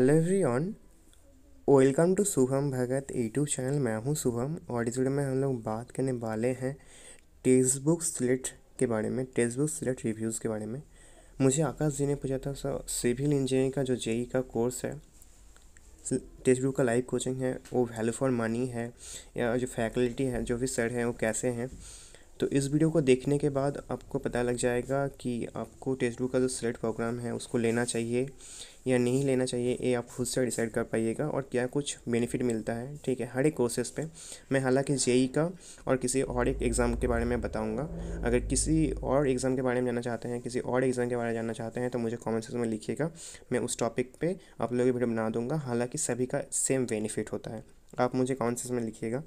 hello everyone welcome to Shubham Bhagat YouTube channel मैं हूं शुभम और इस वीडियो में हम लोग बात करने वाले हैं टेक्स्ट बुक सिलेक्ट के बारे में टेक्स्ट बुक सिलेक्ट रिव्यूज़ के बारे में मुझे आकाश जी ने पूछा था सर सिविल इंजीनियरिंग का जो जेई e का कोर्स है टेक्स्ट बुक का लाइव कोचिंग है वो वैल्यू फॉर मनी है या जो फैकल्टी है जो भी सर हैं वो कैसे हैं तो इस वीडियो को देखने के बाद आपको पता लग जाएगा कि आपको टेस्ट बुक का जो सिलेक्ट प्रोग्राम है उसको लेना चाहिए या नहीं लेना चाहिए ये आप खुद से डिसाइड कर पाइएगा और क्या कुछ बेनिफिट मिलता है ठीक है हर एक कोर्सेज़ पे मैं हालांकि जेई का और किसी और एक एग्ज़ाम के बारे में बताऊँगा अगर किसी और एग्ज़ाम के बारे में जानना चाहते हैं किसी और एग्ज़ाम के बारे में जानना चाहते हैं तो मुझे कॉमेंट सेक्शन में लिखिएगा मैं उस टॉपिक पर आप लोगों की वीडियो बना दूँगा हालाँकि सभी का सेम बेनिफिट होता है आप मुझे कॉमेंट सेक्शन में लिखिएगा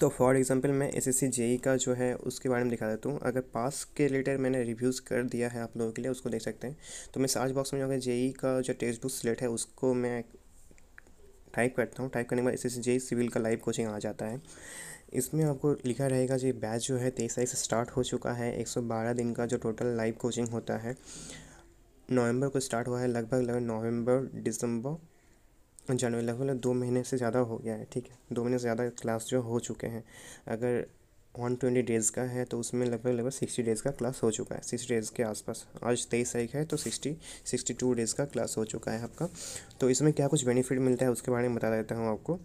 तो फॉर एग्ज़ाम्पल मैं एस एस सी का जो है उसके बारे में दिखा देता हूँ अगर पास के रिलेटेड मैंने रिव्यूज़ कर दिया है आप लोगों के लिए उसको देख सकते हैं तो मैं सर्च बॉक्स में है जे e का जो टेक्स्ट बुक सिलेट है उसको मैं टाइप करता हूँ टाइप करने के बाद एस एस सिविल का लाइव कोचिंग आ जाता है इसमें आपको लिखा रहेगा जी बैच जो है तेईस तारीख से स्टार्ट हो चुका है एक सौ बारह दिन का जो टोटल लाइव कोचिंग होता है नवंबर को स्टार्ट हुआ है लगभग लगभग नवंबर दिसंबर जानवे लगभग दो महीने से ज़्यादा हो गया है ठीक है दो महीने से ज़्यादा क्लास जो हो चुके हैं अगर वन ट्वेंटी डेज़ का है तो उसमें लगभग लगभग सिक्सटी डेज़ का क्लास हो चुका है सिक्सटी डेज़ के आसपास आज तेईस तारीख है तो सिक्सटी सिक्सटी टू डेज़ का क्लास हो चुका है आपका तो इसमें क्या कुछ बेनिफिट मिलता है उसके बारे में बता देता हूँ आपको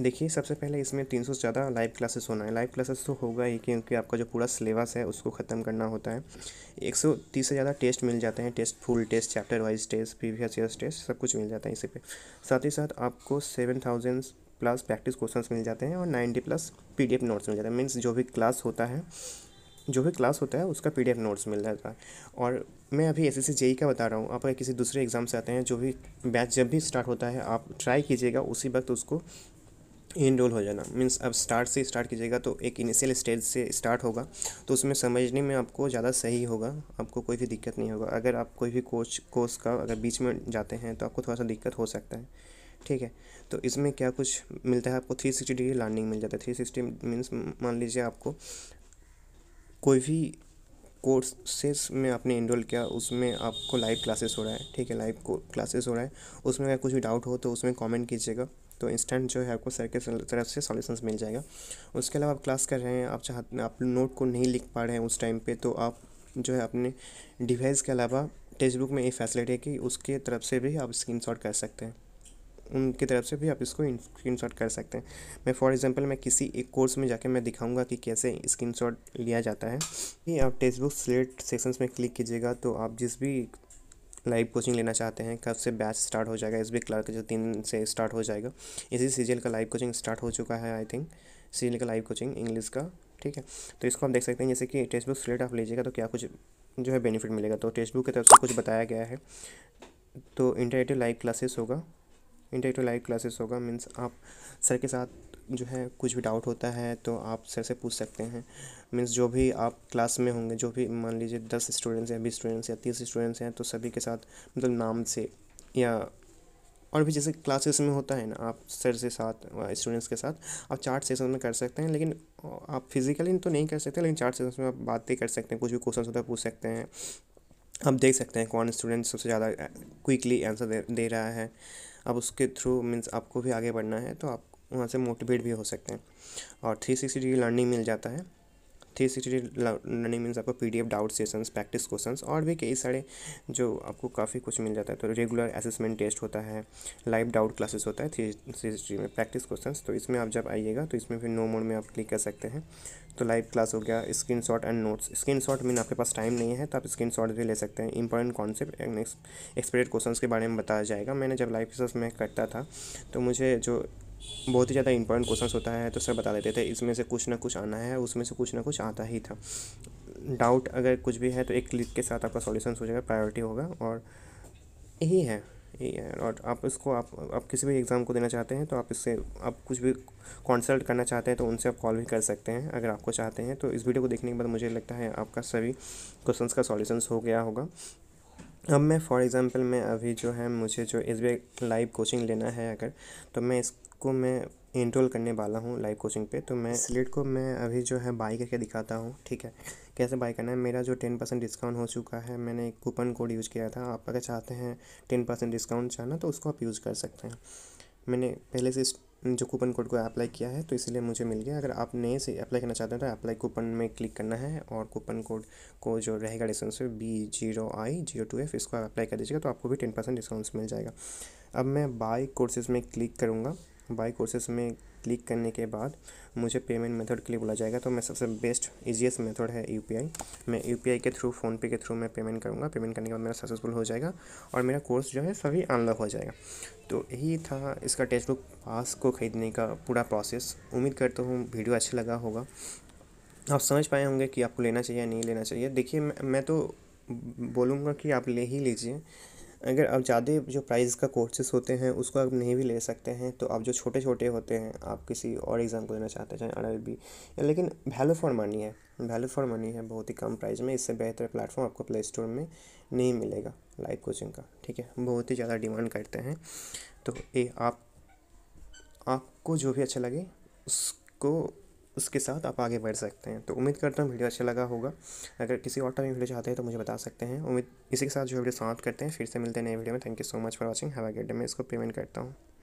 देखिए सबसे पहले इसमें तीन सौ से ज़्यादा लाइव क्लासेस होना है लाइव क्लासेस तो होगा ही क्योंकि आपका जो पूरा सिलेबस है उसको ख़त्म करना होता है एक सौ तीस से ज़्यादा टेस्ट मिल जाते हैं test full test chapter wise test previous year test सब कुछ मिल जाता है इसी पे साथ ही साथ आपको seven thousand plus practice question मिल जाते हैं और नाइन्टी प्लस एफ नोट्स मिल जाते हैं मीन्स जो भी क्लास होता है जो भी क्लास होता है उसका पीडीएफ नोट्स मिल जाता है और मैं अभी एस एस जेई का बता रहा हूँ आप अगर किसी दूसरे एग्ज़ाम से आते हैं जो भी बैच जब भी स्टार्ट होता है आप ट्राई कीजिएगा उसी वक्त उसको इनरोल हो जाना मीन्स आप स्टार्ट से स्टार्ट कीजिएगा तो एक इनिशियल स्टेज से स्टार्ट होगा तो उसमें समझने में आपको ज़्यादा सही होगा आपको कोई भी दिक्कत नहीं होगा अगर आप कोई भी कोच कोर्स का अगर बीच में जाते हैं तो आपको थोड़ा सा दिक्कत हो सकता है ठीक है तो इसमें क्या कुछ मिलता है आपको थ्री सिक्सटी डिग्री लर्निंग मिल जाता है थ्री सिक्सटी मीन्स मान लीजिए आपको कोई भी कोर्सेस में आपने इनरोल किया उसमें आपको लाइव क्लासेस हो रहा है ठीक है लाइव क्लासेस हो रहा है उसमें अगर कुछ भी डाउट हो तो उसमें कमेंट कीजिएगा तो इंस्टेंट जो है आपको सर के तरफ से सोल्यूशन मिल जाएगा उसके अलावा आप क्लास कर रहे हैं आप चाहते आप नोट को नहीं लिख पा रहे हैं उस टाइम पर तो आप जो है अपने डिवाइस के अलावा टेक्स्ट बुक में ये फैसिलिटी है कि उसके तरफ से भी आप स्क्रीन कर सकते हैं उनकी तरफ से भी आप इसको स्क्रीन कर सकते हैं मैं फॉर एग्जांपल मैं किसी एक कोर्स में जाके मैं दिखाऊंगा कि कैसे स्क्रीन लिया जाता है कि आप टेक्स्ट बुक सिलेक्ट सेक्शंस में क्लिक कीजिएगा तो आप जिस भी लाइव कोचिंग लेना चाहते हैं कब से बैच स्टार्ट हो जाएगा एस बी क्लर्क जो तीन से स्टार्ट हो जाएगा इसी सीजीएल का लाइव कोचिंग स्टार्ट हो चुका है आई थिंक सीजीएल का लाइव कोचिंग इंग्लिश का ठीक है तो इसको आप देख सकते हैं जैसे कि टेक्स्ट बुक सिलेक्ट आप लीजिएगा तो क्या कुछ जो है बेनिफिट मिलेगा तो टेक्स्ट बुक की तरफ से कुछ बताया गया है तो इंटरेक्टिव लाइव क्लासेस होगा इंटर टू लाइव क्लासेस होगा मीन्स आप सर के साथ जो है कुछ भी डाउट होता है तो आप सर से पूछ सकते हैं मीन्स जो भी आप क्लास में होंगे जो भी मान लीजिए दस स्टूडेंट्स हैं बीस स्टूडेंट्स या तीस स्टूडेंट्स हैं तो सभी के साथ मतलब नाम से या और भी जैसे क्लासेस में होता है ना आप सर से साथ स्टूडेंट्स के साथ आप चार्ट सेशन में कर सकते हैं लेकिन आप फिजिकली तो नहीं कर सकते लेकिन चार्ट सेशन में आप बातें कर सकते हैं कुछ भी क्वेश्चन होता है पूछ सकते हैं आप देख सकते हैं कौन स्टूडेंट सबसे ज़्यादा क्विकली आंसर दे दे रहा है अब उसके थ्रू मीन्स आपको भी आगे बढ़ना है तो आप वहाँ से मोटिवेट भी हो सकते हैं और थ्री सिक्सटी डिग्री लर्निंग मिल जाता है थ्री सिक्सटी लर्निंग मीन्स आपको P D F doubt session practice question और भी कई सारे जो आपको काफ़ी कुछ मिल जाता है तो रेगुलर असेसमेंट टेस्ट होता है लाइव डाउट क्लासेस होता है थ्री सिक्सटी में प्रैक्टिस क्वेश्चन तो इसमें आप जब आइएगा तो इसमें फिर नो मोड में आप क्लिक कर सकते हैं तो लाइव क्लास हो गया screen shot and notes screen shot mean आपके पास टाइम नहीं है तो आप स्क्रीन शॉट भी ले सकते हैं important concept and expected question के बारे में बताया जाएगा मैंने जब लाइव क्लास में करता था तो मुझे जो बहुत ही ज़्यादा इंपॉर्टेंट क्वेश्चन होता है तो सर बता देते थे इसमें से कुछ ना कुछ आना है उसमें से कुछ ना कुछ आता ही था डाउट अगर कुछ भी है तो एक क्लिक के साथ आपका सॉल्यूशन हो जाएगा प्रायोरिटी होगा और यही है यही है और आप इसको आप आप किसी भी एग्ज़ाम को देना चाहते हैं तो आप इससे आप कुछ भी कंसल्ट करना चाहते हैं तो उनसे आप कॉल भी कर सकते हैं अगर आपको चाहते हैं तो इस वीडियो को देखने के बाद मुझे लगता है आपका सभी क्वेश्चंस का सॉल्यूशंस हो गया होगा अब मैं फ़ॉर एग्ज़ाम्पल मैं अभी जो है मुझे जो एस बी लाइव कोचिंग लेना है अगर तो मैं इसको मैं इनरोल करने वाला हूँ लाइव कोचिंग पे तो मैं स्लेट को मैं अभी जो है बाई करके दिखाता हूँ ठीक है कैसे बाई करना है मेरा जो टेन परसेंट डिस्काउंट हो चुका है मैंने एक कूपन कोड यूज़ किया था आप अगर चाहते हैं टेन परसेंट डिस्काउंट चाहना तो उसको आप यूज़ कर सकते हैं मैंने पहले से हम्म, जो कूपन कोड को अप्लाई किया है तो इसलिए मुझे मिल गया अगर आप नए से अप्लाई करना चाहते हैं तो अप्लाई कूपन में क्लिक करना है और कूपन कोड को जो रहेगा डिस्काउंट से B zero I zero two F इसको आप अप्लाई कर दीजिएगा तो आपको भी टेन परसेंट डिस्काउंट मिल जाएगा अब मैं बाई कोर्सेज में क्लिक करूँगा बाई कोर्सेस में क्लिक करने के बाद मुझे पेमेंट मेथड के लिए बोला जाएगा तो मैं सबसे बेस्ट इजीएस्ट मेथड है यूपीआई मैं यूपीआई के थ्रू फ़ोनपे के थ्रू मैं पेमेंट करूँगा पेमेंट करने के बाद मेरा सक्सेसफुल हो जाएगा और मेरा कोर्स जो है सभी अनलॉक हो जाएगा तो यही था इसका टेक्स्ट बुक पास को ख़रीदने का पूरा प्रोसेस उम्मीद करता हूँ वीडियो अच्छा लगा होगा आप समझ पाए होंगे कि आपको लेना चाहिए या नहीं लेना चाहिए देखिए मैं तो बोलूँगा कि आप ले ही लीजिए अगर आप ज़्यादा जो प्राइस का कोर्सेज़ होते हैं उसको आप नहीं भी ले सकते हैं तो आप जो छोटे छोटे होते हैं आप किसी और एग्ज़ाम को देना चाहते हैं चाहे आर लेकिन वैल्यू फॉर मनी है वैल्यू फॉर मनी है बहुत ही कम प्राइस में इससे बेहतर प्लेटफॉर्म आपको प्ले स्टोर में नहीं मिलेगा लाइव कोचिंग का ठीक है बहुत ही ज़्यादा डिमांड करते हैं तो ये आप आपको जो भी अच्छा लगे उसको उसके साथ आप आगे बढ़ सकते हैं तो उम्मीद करता हूँ वीडियो अच्छा लगा होगा अगर किसी और टाइम वीडियो चाहते हैं तो मुझे बता सकते हैं उम्मीद इसी के साथ जो वीडियो समाप्त करते हैं फिर से मिलते हैं नए वीडियो में thank you so much for watching have a good मैं इसको पेमेंट करता हूँ